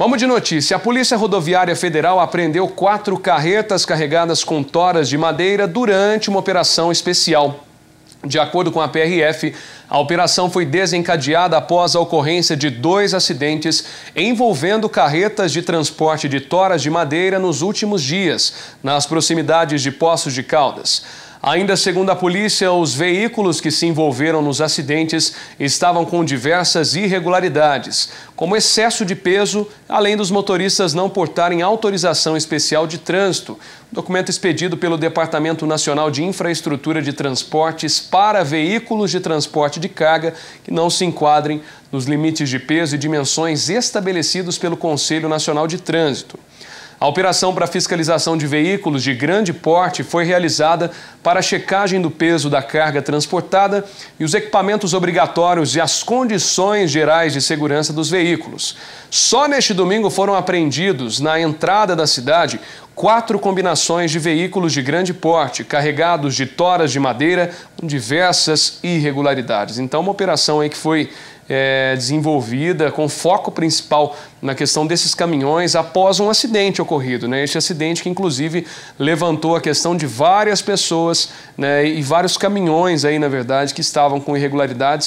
Vamos de notícia. A Polícia Rodoviária Federal apreendeu quatro carretas carregadas com toras de madeira durante uma operação especial. De acordo com a PRF, a operação foi desencadeada após a ocorrência de dois acidentes envolvendo carretas de transporte de toras de madeira nos últimos dias, nas proximidades de Poços de Caldas. Ainda segundo a polícia, os veículos que se envolveram nos acidentes estavam com diversas irregularidades, como excesso de peso, além dos motoristas não portarem autorização especial de trânsito. Documento expedido pelo Departamento Nacional de Infraestrutura de Transportes para veículos de transporte de carga que não se enquadrem nos limites de peso e dimensões estabelecidos pelo Conselho Nacional de Trânsito. A operação para fiscalização de veículos de grande porte foi realizada para a checagem do peso da carga transportada e os equipamentos obrigatórios e as condições gerais de segurança dos veículos. Só neste domingo foram apreendidos, na entrada da cidade, quatro combinações de veículos de grande porte, carregados de toras de madeira, com diversas irregularidades. Então, uma operação aí que foi é, desenvolvida com foco principal na questão desses caminhões após um acidente ocorrido. Né? Este acidente que, inclusive, levantou a questão de várias pessoas né, e vários caminhões, aí, na verdade, que estavam com irregularidades.